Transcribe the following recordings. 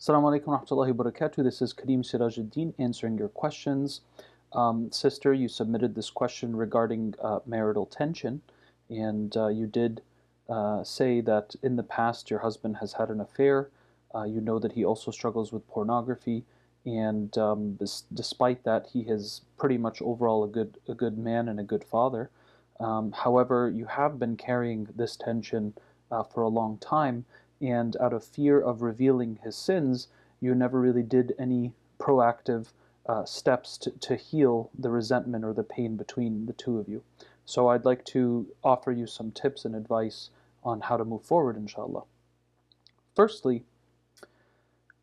Assalamu alaikum warahmatullahi wabarakatuh. This is Kareem Sirajuddin answering your questions. Um, sister, you submitted this question regarding uh, marital tension, and uh, you did uh, say that in the past your husband has had an affair. Uh, you know that he also struggles with pornography, and um, despite that, he is pretty much overall a good, a good man and a good father. Um, however, you have been carrying this tension uh, for a long time, and out of fear of revealing his sins, you never really did any proactive uh, steps to, to heal the resentment or the pain between the two of you. So I'd like to offer you some tips and advice on how to move forward, inshallah. Firstly,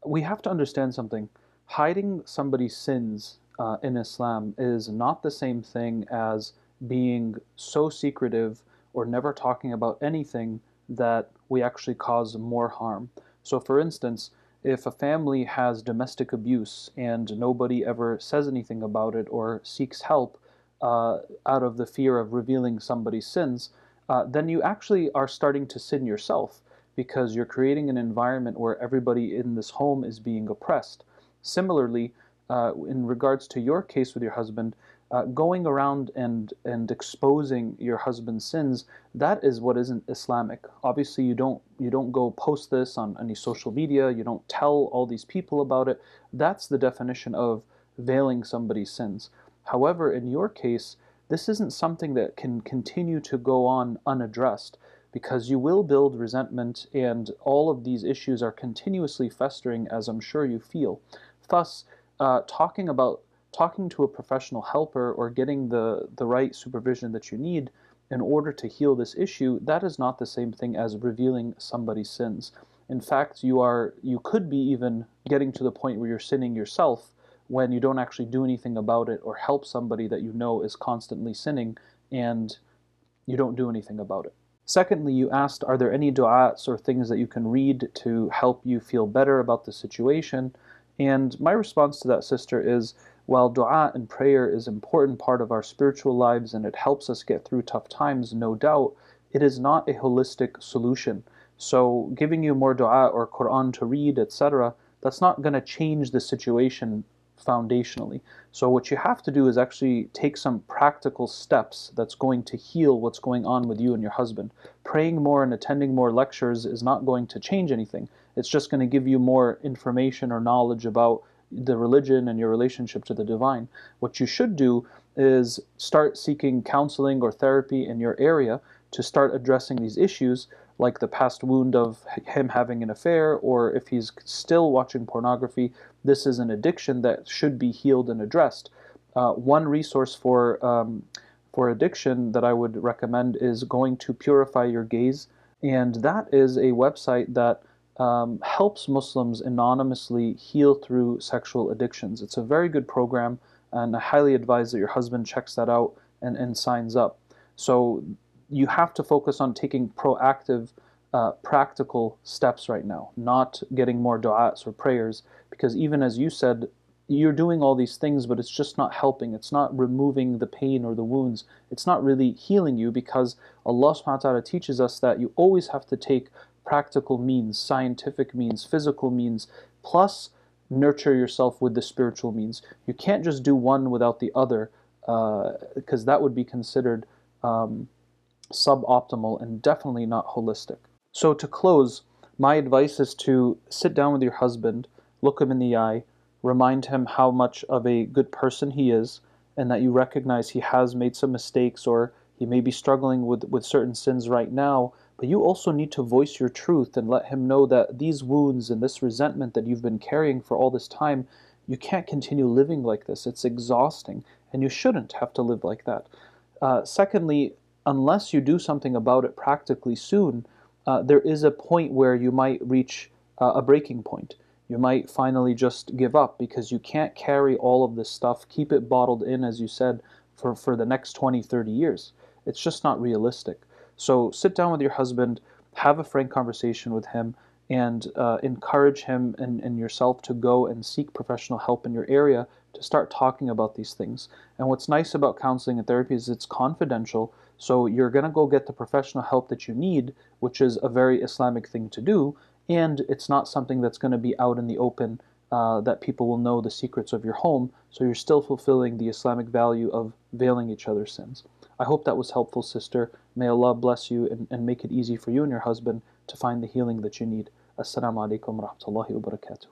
we have to understand something. Hiding somebody's sins uh, in Islam is not the same thing as being so secretive or never talking about anything that we actually cause more harm. So, for instance, if a family has domestic abuse and nobody ever says anything about it or seeks help uh, out of the fear of revealing somebody's sins, uh, then you actually are starting to sin yourself because you're creating an environment where everybody in this home is being oppressed. Similarly, uh, in regards to your case with your husband, uh, going around and and exposing your husband's sins, that is what isn't Islamic. Obviously, you don't you don't go post this on any social media. You don't tell all these people about it. That's the definition of veiling somebody's sins. However, in your case, this isn't something that can continue to go on unaddressed because you will build resentment and all of these issues are continuously festering as I'm sure you feel. Thus, uh, talking about talking to a professional helper or getting the, the right supervision that you need in order to heal this issue, that is not the same thing as revealing somebody's sins. In fact, you are you could be even getting to the point where you're sinning yourself when you don't actually do anything about it or help somebody that you know is constantly sinning and you don't do anything about it. Secondly, you asked, are there any du'ats or things that you can read to help you feel better about the situation? And my response to that sister is while dua and prayer is an important part of our spiritual lives and it helps us get through tough times, no doubt, it is not a holistic solution. So giving you more dua or Quran to read, etc., that's not going to change the situation foundationally. So what you have to do is actually take some practical steps that's going to heal what's going on with you and your husband. Praying more and attending more lectures is not going to change anything. It's just going to give you more information or knowledge about the religion and your relationship to the divine. What you should do is start seeking counseling or therapy in your area to start addressing these issues like the past wound of him having an affair, or if he's still watching pornography, this is an addiction that should be healed and addressed. Uh, one resource for um, for addiction that I would recommend is going to Purify Your Gaze, and that is a website that um, helps Muslims anonymously heal through sexual addictions. It's a very good program, and I highly advise that your husband checks that out and, and signs up. So you have to focus on taking proactive, uh, practical steps right now, not getting more du'as or prayers, because even as you said, you're doing all these things, but it's just not helping. It's not removing the pain or the wounds. It's not really healing you because Allah subhanahu wa ta'ala teaches us that you always have to take practical means, scientific means, physical means, plus nurture yourself with the spiritual means. You can't just do one without the other because uh, that would be considered um, suboptimal and definitely not holistic. So to close, my advice is to sit down with your husband, look him in the eye, remind him how much of a good person he is, and that you recognize he has made some mistakes or he may be struggling with, with certain sins right now, but you also need to voice your truth and let him know that these wounds and this resentment that you've been carrying for all this time, you can't continue living like this. It's exhausting, and you shouldn't have to live like that. Uh, secondly, unless you do something about it practically soon, uh, there is a point where you might reach uh, a breaking point. You might finally just give up because you can't carry all of this stuff, keep it bottled in, as you said, for, for the next 20, 30 years. It's just not realistic. So sit down with your husband, have a frank conversation with him, and uh, encourage him and, and yourself to go and seek professional help in your area to start talking about these things. And what's nice about counseling and therapy is it's confidential, so you're going to go get the professional help that you need, which is a very Islamic thing to do, and it's not something that's going to be out in the open uh, that people will know the secrets of your home, so you're still fulfilling the Islamic value of veiling each other's sins. I hope that was helpful, sister. May Allah bless you and, and make it easy for you and your husband to find the healing that you need. Assalamu alaikum wa rahmatullahi wa barakatuh.